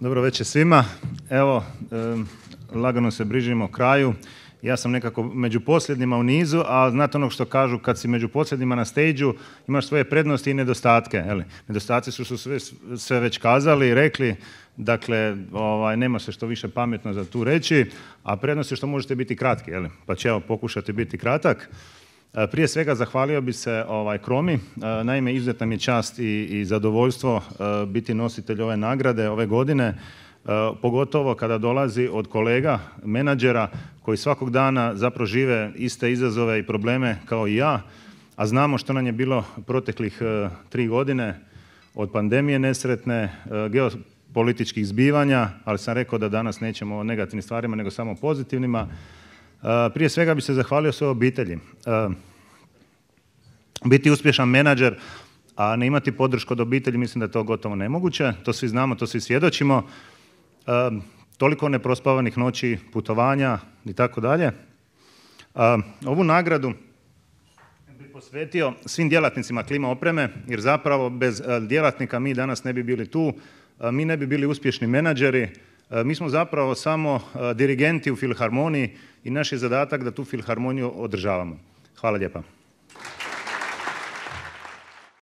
Dobro večer svima. Evo, lagano se brižimo kraju. Ja sam nekako među posljednjima u nizu, a znate ono što kažu kad si među posljednjima na stage imaš svoje prednosti i nedostatke. Nedostatke Nedostaci su, su sve, već kazali, i rekli, dakle, ovaj, nema se što više pametno za tu reći, a prednosti što možete biti kratki, pa će evo pokušati biti kratak. E, prije svega zahvalio bi se ovaj, Kromi. E, naime, izuzetna mi je čast i, i zadovoljstvo e, biti nositelj ove nagrade ove godine. pogotovo kada dolazi od kolega, menadžera koji svakog dana zapravo žive iste izazove i probleme kao i ja, a znamo što nam je bilo proteklih tri godine od pandemije nesretne, geopolitičkih zbivanja, ali sam rekao da danas nećemo o negativnim stvarima nego samo pozitivnima. Prije svega bi se zahvalio svojoj obitelji. Biti uspješan menadžer, a ne imati podršku od obitelji, mislim da je to gotovo nemoguće. To svi znamo, to svi svjedočimo. Toliko neprospavanih noći, putovanja i tako dalje. Ovu nagradu bi posvetio svim djelatnicima klima opreme, jer zapravo bez e, djelatnika mi danas ne bi bili tu, mi ne bi bili uspješni menadžeri, E, mi smo zapravo samo e, dirigenti u Filharmoniji i naš je zadatak da tu Filharmoniju održavamo. Hvala lijepa.